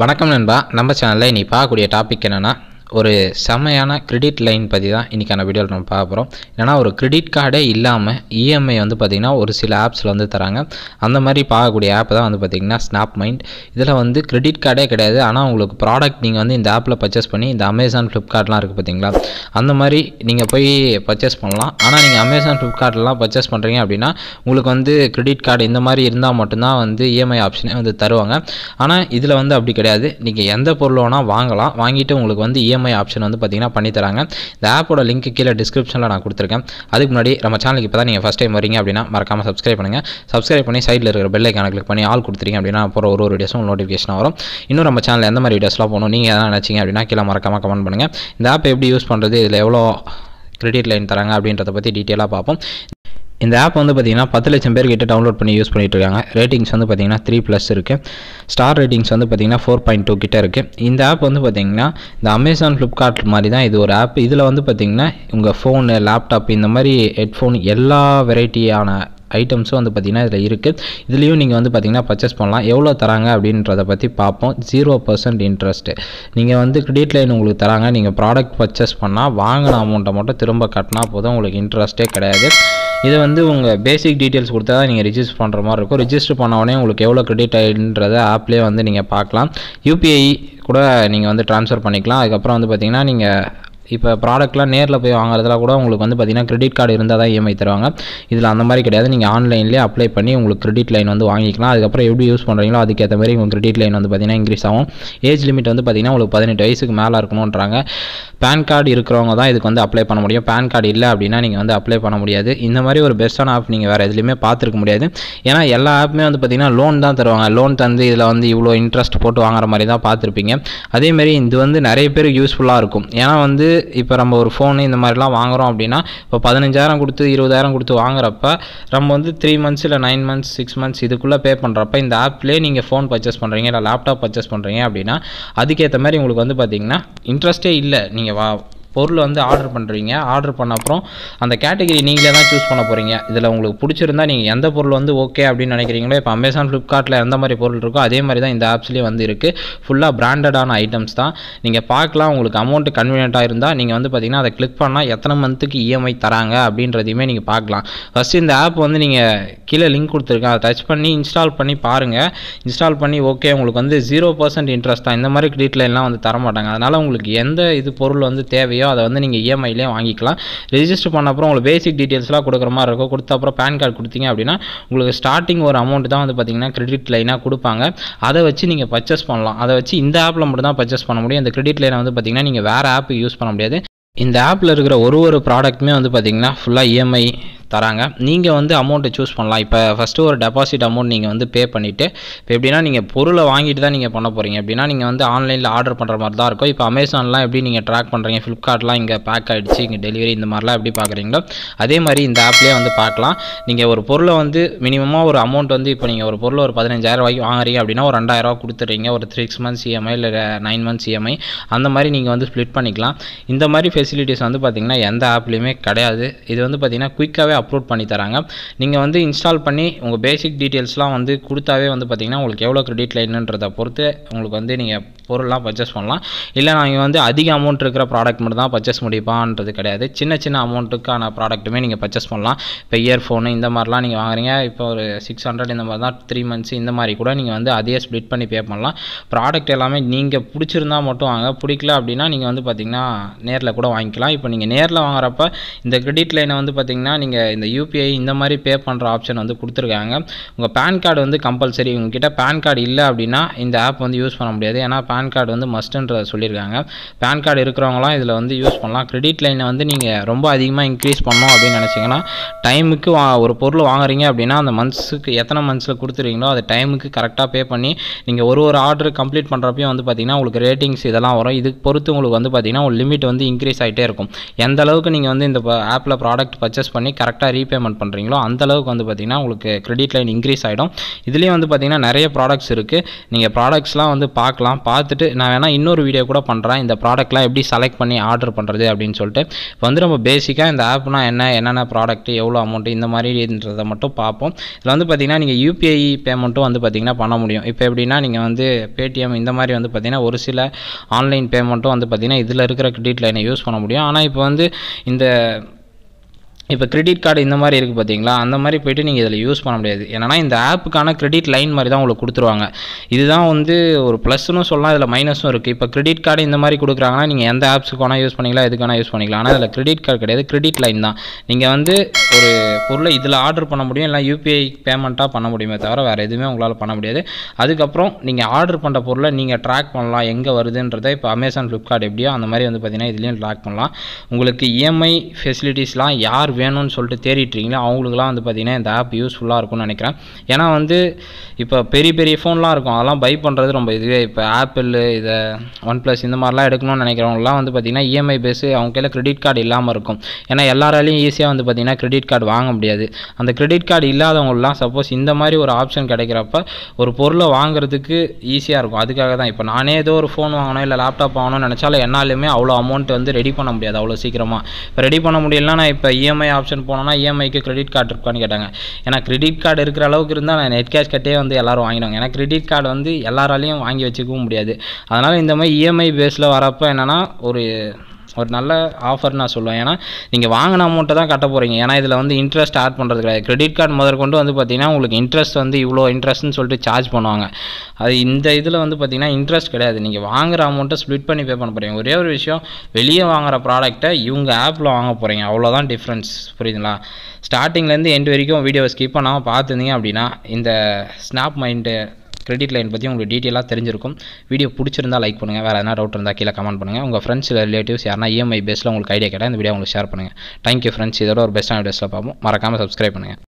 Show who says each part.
Speaker 1: வணக்கம் நண்பா நம்ம சேனலில் நீ பார்க்கக்கூடிய டாபிக் என்னென்னா ஒரு செமையான கிரெடிட் லைன் பற்றி தான் இன்றைக்கான வீடியோவில் நம்ம பார்க்க போகிறோம் ஏன்னா ஒரு கிரெடிட் கார்டே இல்லாமல் இஎம்ஐ வந்து பார்த்திங்கன்னா ஒரு சில ஆப்ஸில் வந்து தராங்க அந்த மாதிரி பார்க்கக்கூடிய ஆப் தான் வந்து பார்த்திங்கன்னா ஸ்னாப் மைண்ட் இதில் வந்து கிரெடிட் கார்டே கிடையாது ஆனால் உங்களுக்கு ப்ராடக்ட் நீங்கள் வந்து இந்த ஆப்பில் பர்ச்சேஸ் பண்ணி இந்த அமேசான் ஃப்ளிப்கார்ட்லாம் இருக்குது பார்த்தீங்களா அந்த மாதிரி நீங்கள் போய் பர்ச்சேஸ் பண்ணலாம் ஆனால் நீங்கள் அமேசான் ஃப்ளிப்கார்ட்லாம் பர்ச்சேஸ் பண்ணுறீங்க அப்படின்னா உங்களுக்கு வந்து கிரெடிட் கார்டு இந்த மாதிரி இருந்தால் மட்டும்தான் வந்து இஎம்ஐ e ஆப்ஷனே வந்து தருவாங்க ஆனால் இதில் வந்து அப்படி கிடையாது நீங்கள் எந்த பொருள் வேணால் வாங்கலாம் வாங்கிட்டு உங்களுக்கு வந்து இஎம்ஐ e இஎம்ஐ ஆப்ஷன் வந்து பார்த்திங்கன்னா பண்ணித்தராங்க இந்த ஆப்போட லிங்க் கீழே டிஸ்கிரிப்ஷனில் நான் கொடுத்துருக்கேன் அதுக்கு முன்னாடி நம்ம சேனலுக்கு இப்போ தான் நீங்கள் ஃபஸ்ட் டைம் வரீங்க அப்படின்னா மறக்காமல் சப்ஸ்கிரைப் பண்ணுங்கள் சப்ஸ்கிரைப் பண்ணி சைடில் இருக்கிற பெல்லை ஐக்கான கிளிக் பண்ணி ஆள் கொடுத்துருங்க அப்படின்னா போகிற ஒரு ஒரு வீடியோஸும் நோட்டிஃபிகேஷன் வரும் இன்னும் நம்ம சேனல் எந்த மாதிரி வீடியோஸ்லாம் போகணும் நீங்கள் எதாவது நினச்சிங்க அப்படின்னா கீழே மறக்காமல் கமெண்ட் பண்ணுங்கள் இந்த ஆப் எப்படி யூஸ் பண்ணுறது இதில் எவ்வளோ கிரெடிட் லைன் தராங்க அப்படின்றத பற்றி டீட்டெயிலாக பார்ப்போம் இந்த ஆப் வந்து பார்த்திங்கன்னா பத்து லட்சம் பேர் கிட்ட டவுன்லோட் பண்ணி யூஸ் பண்ணிகிட்டு இருக்காங்க ரேட்டிங்ஸ் வந்து பார்த்திங்கன்னா த்ரீ ப்ளஸ் இருக்குது ஸ்டார் ரேட்டிங்ஸ் வந்து பார்த்திங்கன்னா ஃபோர் பாயிண்ட் டூ கிட்டே இருக்குது இந்த ஆப் வந்து பார்த்திங்கன்னா இந்த அமேசான் ஃப்ளிப்கார்ட் மாதிரி தான் இது ஒரு ஆப் இதில் வந்து பார்த்திங்கன்னா உங்கள் ஃபோனு லேப்டாப் இந்த மாதிரி ஹெட்ஃபோன் எல்லா வெரைட்டியான ஐட்டம்ஸும் வந்து பார்த்திங்கன்னா இதில் இருக்குது இதுலேயும் நீங்கள் வந்து பார்த்திங்கன்னா பர்ச்சேஸ் பண்ணலாம் எவ்வளோ தராங்க அப்படின்றத பற்றி பார்ப்போம் ஜீரோ பர்சன்ட் இன்ட்ரெஸ்ட்டு நீங்கள் வந்து கிரெடிட் லைன் உங்களுக்கு தராங்க நீங்கள் ப்ராடக்ட் பர்ச்சேஸ் பண்ணால் வாங்கின அமௌண்ட்டை மட்டும் திரும்ப கட்டினா போதும் உங்களுக்கு இன்ட்ரெஸ்ட்டே கிடையாது இதை வந்து உங்கள் பேசிக் டீட்டெயில்ஸ் கொடுத்தா தான் நீங்கள் ரிஜிஸ்டர் பண்ணுற மாதிரி இருக்கும் ரிஜிஸ்டர் பண்ண உடனே உங்களுக்கு எவ்வளோ கிரெடிட் ஆகிடுன்றதை ஆப்லேயே வந்து நீங்கள் பார்க்கலாம் யூபிஐ கூட நீங்கள் வந்து ட்ரான்ஸ்ஃபர் பண்ணிக்கலாம் அதுக்கப்புறம் வந்து பார்த்தீங்கன்னா நீங்கள் இப்போ ப்ராடக்ட்லாம் நேரில் போய் வாங்குறதுல கூட உங்களுக்கு வந்து பார்த்திங்கன்னா கிரெடிட் கார்டு இருந்தால் தான் இஎம்ஐ e தருவாங்க இதில் அந்த மாதிரி கிடையாது நீங்கள் ஆன்லைன்லேயே அப்ளை பண்ணி உங்களுக்கு கிரெடிட் லைன் வந்து வாங்கிக்கலாம் அதுக்கப்புறம் எப்படி யூஸ் பண்ணுறீங்களோ அதுக்கேற்ற மாதிரி உங்கள் கிரெடிட் லைன் வந்து பார்த்திங்கன்னா இன்க்ரீஸ் ஆகும் ஏஜ் லிமிட் வந்து பார்த்திங்கன்னா உங்களுக்கு பதினெட்டு வயசுக்கு மேலே இருக்கணுன்றாங்க பேன் கார்டு இருக்கிறவங்க தான் இதுக்கு வந்து அப்ளை பண்ண முடியும் பேன் கார்டு இல்லை அப்படின்னா நீங்கள் வந்து அப்ளை பண்ண முடியாது இந்த மாதிரி ஒரு பெஸ்ட்டான ஆப் நீங்கள் வேறு எதுலேயுமே பார்த்துருக்க முடியாது ஏன்னா எல்லா ஆப்புமே வந்து பார்த்திங்கன்னா லோன் தான் தருவாங்க லோன் தந்து இதில் வந்து இவ்வளோ இன்ட்ரெஸ்ட் போட்டு வாங்குற மாதிரி தான் பார்த்துருப்பீங்க அதேமாரி இது வந்து நிறைய பேருக்கு யூஸ்ஃபுல்லாக இருக்கும் ஏன்னா வந்து இப்போ நம்ம ஒரு ஃபோனு இந்த மாதிரிலாம் வாங்குகிறோம் அப்படின்னா இப்போ பதினஞ்சாயிரம் கொடுத்து இருபதாயிரம் கொடுத்து வாங்குறப்ப நம்ம வந்து த்ரீ மந்த்ஸ் இல்லை நைன் மந்த்ஸ் சிக்ஸ் மந்த்ஸ் இதுக்குள்ளே பே பண்ணுறப்ப இந்த ஆப்லேயே நீங்கள் ஃபோன் பர்ச்சேஸ் பண்ணுறீங்க இல்லை லேப்டாப் பர்ச்சேஸ் பண்ணுறீங்க அப்படின்னா அதுக்கேற்ற மாதிரி உங்களுக்கு வந்து பார்த்தீங்கன்னா இன்ட்ரெஸ்ட்டே இல்லை நீங்கள் வா பொருள் வந்து ஆர்டர் பண்ணுறீங்க ஆர்டர் பண்ண அப்புறம் அந்த கேட்டகிரி நீங்களே தான் சூஸ் பண்ண போகிறீங்க இதில் உங்களுக்கு பிடிச்சிருந்தா நீங்கள் எந்த பொருள் வந்து ஓகே அப்படின்னு நினைக்கிறீங்களோ இப்போ அமேசான் ஃப்ளிப்கார்ட்டில் எந்த மாதிரி பொருள் இருக்கோ அதே மாதிரி தான் இந்த ஆப்ஸ்லேயும் வந்து இருக்குது ஃபுல்லாக பிராண்டடான ஐட்டம்ஸ் தான் நீங்கள் பார்க்கலாம் உங்களுக்கு அமௌண்ட் கன்வீனியண்ட்டாக இருந்தால் நீங்கள் வந்து பார்த்தீங்கன்னா அதை கிளிக் பண்ணால் எத்தனை மந்த்துக்கு இஎம்ஐ e தராங்க அப்படின்றதையுமே நீங்கள் பார்க்கலாம் ஃபஸ்ட்டு இந்த ஆப் வந்து நீங்கள் கீழே லிங்க் கொடுத்துருக்கேன் அதை டச் பண்ணி இன்ஸ்டால் பண்ணி பாருங்கள் இன்ஸ்டால் பண்ணி ஓகே உங்களுக்கு வந்து ஜீரோ பர்சன்ட் இன்ட்ரெஸ்ட் தான் இந்த மாதிரி கிரெடிட்ல வந்து வந்து மாட்டாங்க அதனால் உங்களுக்கு எந்த இது பொருள் வந்து தேவையோ தேவையோ அதை வந்து நீங்கள் இஎம்ஐலேயே e வாங்கிக்கலாம் ரிஜிஸ்டர் பண்ண அப்புறம் உங்களுக்கு பேசிக் டீட்டெயில்ஸ்லாம் கொடுக்குற மாதிரி இருக்கும் கொடுத்த அப்புறம் பேன் கார்டு கொடுத்தீங்க அப்படின்னா உங்களுக்கு ஸ்டார்டிங் ஒரு அமௌண்ட் தான் வந்து பார்த்திங்கன்னா கிரெடிட் லைனாக கொடுப்பாங்க அதை வச்சு நீங்கள் பர்ச்சேஸ் பண்ணலாம் அதை வச்சு இந்த ஆப்பில் மட்டும் தான் பர்ச்சேஸ் பண்ண முடியும் இந்த கிரெடிட் லைனை வந்து பார்த்திங்கன்னா நீங்கள் வேறு ஆப் யூஸ் பண்ண முடியாது இந்த ஆப்பில் இருக்கிற ஒரு ஒரு ப்ராடக்ட்டுமே வந்து பார்த்திங்கன்னா ஃபுல்லாக இஎம்ஐ தராங்க நீங்கள் வந்து அமௌண்ட்டை சூஸ் பண்ணலாம் இப்போ ஃபஸ்ட்டு ஒரு டெபாசிட் அமௌண்ட் நீங்கள் வந்து பே பண்ணிவிட்டு இப்போ எப்படின்னா நீங்கள் பொருளை வாங்கிட்டு தான் நீங்கள் பண்ண போகிறீங்க எப்படின்னா நீங்கள் வந்து ஆன்லைனில் ஆர்டர் பண்ணுற மாதிரி தான் இருக்கும் இப்போ அமேசான்லாம் எப்படி நீங்கள் ட்ராக் பண்ணுறீங்க ஃப்ளிப்கார்ட்லாம் இங்கே பேக் ஆகிடுச்சு இங்கே டெலிவரி இந்த மாதிரிலாம் எப்படி பார்க்குறீங்களோ அதே மாதிரி இந்த ஆப்லேயே வந்து பார்க்கலாம் நீங்கள் ஒரு பொருளை வந்து மினிமமாக ஒரு அமௌண்ட் வந்து இப்போ நீங்கள் ஒரு பொருள் ஒரு பதினஞ்சாயிரம் ரூபாய்க்கு வாங்குறீங்க அப்படின்னா ஒரு ரூபா கொடுத்துட்றீங்க ஒரு சிக்ஸ் மந்த்ஸ் இஎம்ஐ இல்லை நைன் மந்த்ஸ் இஎம்ஐ அந்த மாதிரி நீங்கள் வந்து ஸ்ப்ளிட் பண்ணிக்கலாம் இந்த மாதிரி ஃபெசிலிட்டிஸ் வந்து பார்த்திங்கன்னா எந்த ஆப்லேயுமே கிடையாது இது வந்து பார்த்திங்கன்னா குயிக்காகவே அப்லோட் பண்ணி தராங்க நீங்கள் வந்து இன்ஸ்டால் பண்ணி உங்கள் பேசிக் டீட்டெயில்ஸ்லாம் வந்து கொடுத்தாவே வந்து பார்த்திங்கன்னா உங்களுக்கு எவ்வளோ கிரெடிட் லைனுன்றதை பொறுத்து உங்களுக்கு வந்து நீங்கள் பொருள்லாம் பர்ச்சேஸ் பண்ணலாம் இல்லை நீங்கள் வந்து அதிக அமௌண்ட் இருக்கிற ப்ராடக்ட் மட்டும் தான் பர்ச்சேஸ் முடிப்பான்றது கிடையாது சின்ன சின்ன அமௌண்ட்டுக்கான ப்ராடக்ட்டுமே நீங்கள் பர்ச்சேஸ் பண்ணலாம் இப்போ இயர்ஃபோனு இந்த மாதிரிலாம் நீங்கள் வாங்குறீங்க இப்போ ஒரு சிக்ஸ் ஹண்ட்ரட் இந்த மாதிரி தான் த்ரீ மந்த்ஸ் இந்த மாதிரி கூட நீங்கள் வந்து அதையே ஸ்ப்ளிட் பண்ணி பே பண்ணலாம் ப்ராடக்ட் எல்லாமே நீங்கள் பிடிச்சிருந்தா மட்டும் வாங்க பிடிக்கல அப்படின்னா நீங்கள் வந்து பார்த்திங்கன்னா நேரில் கூட வாங்கிக்கலாம் இப்போ நீங்கள் நேரில் வாங்குறப்ப இந்த கிரெடிட் லைனை வந்து பார்த்திங்கன்னா நீங்கள் இந்த யூபிஐ இந்த மாதிரி பே பண்ணுற ஆப்ஷன் வந்து கொடுத்துருக்காங்க உங்கள் பேன் கார்டு வந்து கம்பல்சரி உங்ககிட்ட பேன் கார்டு இல்லை அப்படின்னா இந்த ஆப் வந்து யூஸ் பண்ண முடியாது ஏன்னா பேன் கார்டு வந்து மஸ்ட்டுன்ற சொல்லியிருக்காங்க பேன் கார்டு இருக்கிறவங்களாம் இதில் வந்து யூஸ் பண்ணலாம் கிரெடிட் லைனை வந்து நீங்கள் ரொம்ப அதிகமாக இன்க்ரீஸ் பண்ணோம் அப்படின்னு நினச்சிங்கன்னா டைமுக்கு வா ஒரு பொருள் வாங்குறீங்க அப்படின்னா அந்த மந்த்ஸுக்கு எத்தனை மந்த்ஸில் கொடுத்துருவீங்களோ அது டைமுக்கு கரெக்டாக பே பண்ணி நீங்கள் ஒரு ஒரு ஆர்டர் கம்ப்ளீட் பண்ணுறப்பையும் வந்து பார்த்திங்கன்னா உங்களுக்கு ரேட்டிங்ஸ் இதெல்லாம் வரும் இதுக்கு பொறுத்து உங்களுக்கு வந்து பார்த்திங்கன்னா ஒரு லிமிட் வந்து இன்க்ரீஸ் ஆகிட்டே இருக்கும் எந்த அளவுக்கு நீங்கள் வந்து இந்த ஆப்பில் ப்ராடக்ட் பர்ச்சேஸ் பண்ணி கரெக்டாக ரீபேமெண்ட் பண்ணுறீங்களோ அந்த அளவுக்கு வந்து பார்த்திங்கன்னா உங்களுக்கு கிரெடிட் லைன் இன்க்ரீஸ் ஆகிடும் இதுலேயும் வந்து பார்த்திங்கன்னா நிறைய ப்ராடக்ட்ஸ் இருக்குது நீங்கள் ப்ராடக்ட்ஸ்லாம் வந்து பார்க்கலாம் பார்த்து பார்த்துட்டு நான் வேணால் இன்னொரு வீடியோ கூட பண்ணுறேன் இந்த ப்ராடக்ட்லாம் எப்படி செலக்ட் பண்ணி ஆர்டர் பண்ணுறது அப்படின்னு சொல்லிட்டு இப்போ வந்து நம்ம பேசிக்காக இந்த ஆப்னா என்ன என்னென்ன ப்ராடக்ட் எவ்வளோ அமௌண்ட் இந்த மாதிரின்றதை மட்டும் பார்ப்போம் இதில் வந்து பார்த்திங்கன்னா நீங்கள் யூபிஐ பேமெண்ட்டும் வந்து பார்த்திங்கன்னா பண்ண முடியும் இப்போ எப்படின்னா நீங்கள் வந்து பேடிஎம் இந்த மாதிரி வந்து பார்த்திங்கன்னா ஒரு சில ஆன்லைன் பேமெண்ட்டும் வந்து பார்த்திங்கன்னா இதில் இருக்கிற கிரெடிட் லைனை யூஸ் பண்ண முடியும் ஆனால் இப்போ வந்து இந்த இப்போ கிரெடிட் கார்டு இந்த மாதிரி இருக்குது பார்த்தீங்களா அந்த மாதிரி போய்ட்டு நீங்கள் இதில் யூஸ் பண்ண முடியாது ஏன்னா இந்த ஆப்புக்கான கிரெடிட் லைன் மாதிரி தான் உங்களுக்கு கொடுத்துருவாங்க இதுதான் வந்து ஒரு ப்ளஸ்னு சொல்லலாம் இதில் மைனஸும் இருக்குது இப்போ கிரெடிட் கார்டு இந்த மாதிரி கொடுக்குறாங்கன்னா நீங்கள் எந்த ஆப்ஸுக்கு வேணால் யூஸ் பண்ணிக்கலாம் எதுக்கு வேணால் யூஸ் பண்ணிக்கலாம் ஆனால் அதில் கிரெடிட் கார்டு கிடையாது கிரெடிட் லைன் தான் நீங்கள் வந்து ஒரு பொருளை இதில் ஆர்டர் பண்ண முடியும் இல்லை யூபிஐ பேமெண்ட்டாக பண்ண முடியுமே தவிர வேறு எதுவுமே உங்களால் பண்ண முடியாது அதுக்கப்புறம் நீங்கள் ஆர்டர் பண்ணுற பொருளை நீங்கள் ட்ராக் பண்ணலாம் எங்கே வருதுன்றதை இப்போ அமேசான் ஃப்ளிப்கார்ட் எப்படியோ அந்த மாதிரி வந்து பார்த்திங்கன்னா இதுலேயும் ட்ராக் பண்ணலாம் உங்களுக்கு இஎம்ஐ e ஃபெசிலிட்டிஸ்லாம் யார் வேணும்னு சொல்லிட்டு தேடிட்டுருக்கீங்களோ அவங்களுக்குலாம் வந்து பார்த்திங்கன்னா இந்த ஆப் யூஸ்ஃபுல்லாக இருக்கும்னு நினைக்கிறேன் ஏன்னா வந்து இப்போ பெரிய பெரிய ஃபோன்லாம் இருக்கும் அதெல்லாம் பை பண்ணுறது ரொம்ப இதுவே இப்போ ஆப்பிள் இதை ஒன் ப்ளஸ் இந்த மாதிரிலாம் எடுக்கணும்னு நினைக்கிறவங்களாம் வந்து பார்த்திங்கன்னா இஎம்ஐ e பேஸு அவங்க கையில் கிரெடிட் கார்டு இல்லாமல் இருக்கும் ஏன்னா எல்லாராலையும் ஈஸியாக வந்து பார்த்திங்கன்னா கிரெடிட் கார்டு வாங்க முடியாது அந்த கிரெடிட் கார்டு இல்லாதவங்களாம் சப்போஸ் இந்த மாதிரி ஒரு ஆப்ஷன் கிடைக்கிறப்ப ஒரு பொருளை வாங்குறதுக்கு ஈஸியாக இருக்கும் அதுக்காக தான் இப்போ நானே ஏதோ ஒரு ஃபோன் வாங்கணும் இல்லை லேப்டாப் வாங்கணும்னு நினச்சாலும் என்னாலுமே அவ்வளோ அமௌண்ட் வந்து ரெடி பண்ண முடியாது அவ்வளோ சீக்கிரமாக இப்போ ரெடி பண்ண முடியலன்னா நான் இப்போ இஎம்ஐ e இஎம்ஐ ஆப்ஷன் போனோம்னா இஎம்ஐக்கு கிரெடிட் கார்டு இருக்கான்னு கேட்டாங்க ஏன்னா கிரெடிட் கார்டு இருக்கிற அளவுக்கு இருந்தால் நான் நெட் கேஷ் கட்டே வந்து எல்லோரும் வாங்கினாங்க ஏன்னா கிரெடிட் கார்டு வந்து எல்லாராலையும் வாங்கி வச்சுக்கவும் முடியாது அதனால் இந்த மாதிரி இஎம்ஐ பேஸில் வரப்போ என்னென்னா ஒரு ஒரு நல்ல ஆஃபர் நான் சொல்லுவேன் ஏன்னா நீங்கள் வாங்கின அமௌண்ட்டை தான் கட்ட போகிறீங்க ஏன்னா இதில் வந்து இன்ட்ரெஸ்ட் ஆட் பண்ணுறது கிடையாது கிரெடிட் கார்டு முதற்கொண்டு வந்து பார்த்தீங்கன்னா உங்களுக்கு இன்ட்ரெஸ்ட் வந்து இவ்வளோ இன்ட்ரெஸ்ட்னு சொல்லிட்டு சார்ஜ் பண்ணுவாங்க அது இந்த இதில் வந்து பார்த்தீங்கன்னா இன்ட்ரெஸ்ட் கிடையாது நீங்கள் வாங்குகிற அமௌண்ட்டை ஸ்ப்ளிட் பண்ணி பே பண்ண போகிறீங்க ஒரே ஒரு விஷயம் வெளியே வாங்குகிற ப்ராடக்ட்டை இவங்க ஆப்பில் வாங்க போகிறீங்க அவ்வளோதான் டிஃப்ரென்ஸ் புரியுதுங்களா ஸ்டார்டிங்லேருந்து எண்டு வரைக்கும் வீடியோவை ஸ்கிப் பண்ணாமல் பார்த்துருந்தீங்க அப்படின்னா இந்த ஸ்னாப் மைண்டு கிரெடிட் லைன் பற்றி உங்களுக்கு டீட்டெயிலாக தெரிஞ்சிருக்கும் வீடியோ பிடிச்சிருந்தால் லைக் பண்ணுங்கள் வேறு எதனா டவுட் இருந்தால் கீழே கமெண்ட் பண்ணுங்கள் உங்கள் ஃப்ரெண்ட்ஸ் ரிலேட்டிவ்ஸ் யாரா இஎம்ஐ பேஸில் உங்களுக்கு ஐடியா கேட்டால் இந்த வீடியோ உங்களுக்கு ஷேர் பண்ணுங்கள் தேங்க்யூ ஃப்ரெண்ட்ஸ் இதோட ஒரு பெஸ்ட்டான வீடியோஸில் பார்ப்போம் மறக்காமல் சப்ஸ்கிரைப் பண்ணுங்கள்